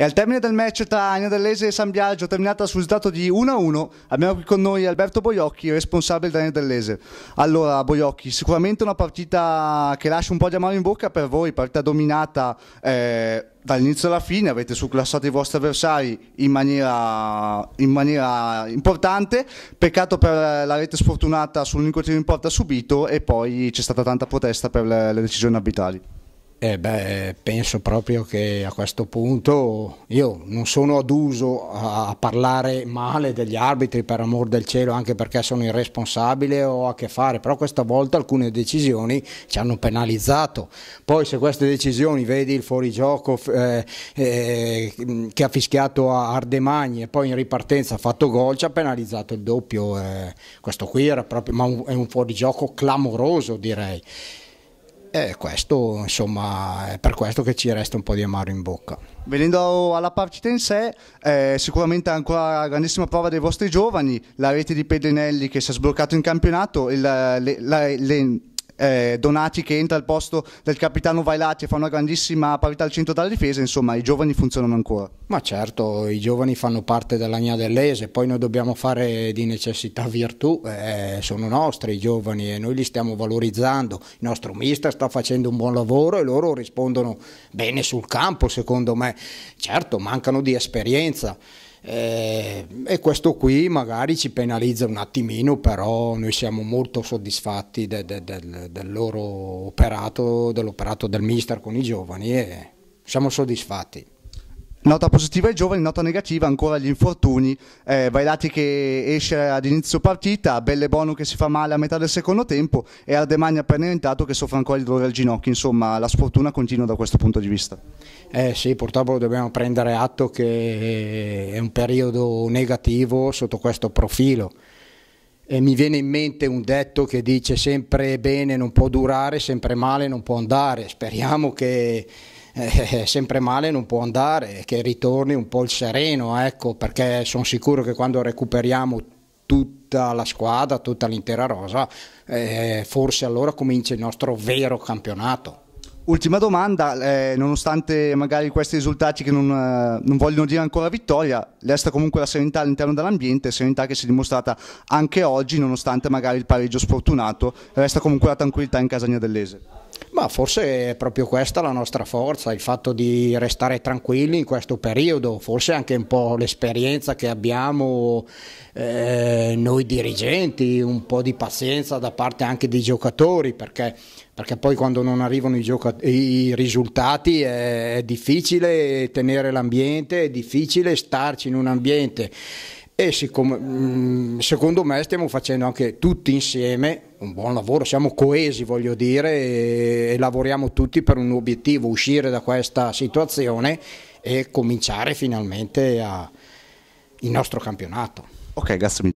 E al termine del match tra Dell'Ese e San Biagio, terminata sul risultato di 1-1, abbiamo qui con noi Alberto Boiocchi, responsabile del Dell'Ese. Allora, Boiocchi, sicuramente una partita che lascia un po' di amaro in bocca per voi, partita dominata eh, dall'inizio alla fine, avete surclassato i vostri avversari in maniera, in maniera importante. Peccato per la rete sfortunata sull'unico tiro in porta subito e poi c'è stata tanta protesta per le, le decisioni arbitrali. Eh beh, penso proprio che a questo punto io non sono aduso a parlare male degli arbitri per amor del cielo, anche perché sono irresponsabile o a che fare, però questa volta alcune decisioni ci hanno penalizzato. Poi se queste decisioni, vedi il fuorigioco eh, eh, che ha fischiato a Ardemagni e poi in ripartenza ha fatto gol, ci ha penalizzato il doppio. Eh. questo qui era proprio ma un, è un fuorigioco clamoroso direi. E questo, insomma, è per questo che ci resta un po' di amaro in bocca. Venendo alla partita in sé, eh, sicuramente ancora la grandissima prova dei vostri giovani, la rete di Pedrinelli che si è sbloccato in campionato, il, le, la, le, eh, Donati che entra al posto del capitano Vailati e fa una grandissima parità al centro della difesa, insomma i giovani funzionano ancora. Ma certo, i giovani fanno parte della Gna dell'Ese, poi noi dobbiamo fare di necessità virtù, eh, sono nostri i giovani e noi li stiamo valorizzando, il nostro mister sta facendo un buon lavoro e loro rispondono bene sul campo secondo me, certo mancano di esperienza. Eh, e questo qui magari ci penalizza un attimino, però noi siamo molto soddisfatti de, de, de, del loro operato, dell'operato del mister con i giovani e siamo soddisfatti. Nota positiva ai giovani, nota negativa ancora agli infortuni, eh, Vailati che esce ad inizio partita, Belle Bonu che si fa male a metà del secondo tempo e Ardemagna entrato che soffre ancora il dolore al ginocchio, insomma la sfortuna continua da questo punto di vista. Eh sì, purtroppo dobbiamo prendere atto che è un periodo negativo sotto questo profilo e mi viene in mente un detto che dice sempre bene non può durare, sempre male non può andare, speriamo che eh, sempre male non può andare, che ritorni un po' il sereno, ecco, perché sono sicuro che quando recuperiamo tutta la squadra, tutta l'intera rosa, eh, forse allora comincia il nostro vero campionato. Ultima domanda, eh, nonostante magari questi risultati che non, eh, non, vogliono dire ancora vittoria, resta comunque la serenità all'interno dell'ambiente, serenità che si è dimostrata anche oggi, nonostante magari il pareggio sfortunato, resta comunque la tranquillità in Casagna dell'Ese. Ma forse è proprio questa la nostra forza, il fatto di restare tranquilli in questo periodo, forse anche un po' l'esperienza che abbiamo eh, noi dirigenti, un po' di pazienza da parte anche dei giocatori, perché, perché poi quando non arrivano i, i risultati è, è difficile tenere l'ambiente, è difficile starci in un ambiente e siccome, mm, secondo me stiamo facendo anche tutti insieme un buon lavoro, siamo coesi voglio dire e, e lavoriamo tutti per un obiettivo, uscire da questa situazione e cominciare finalmente a, il nostro campionato. Ok, Gas, mi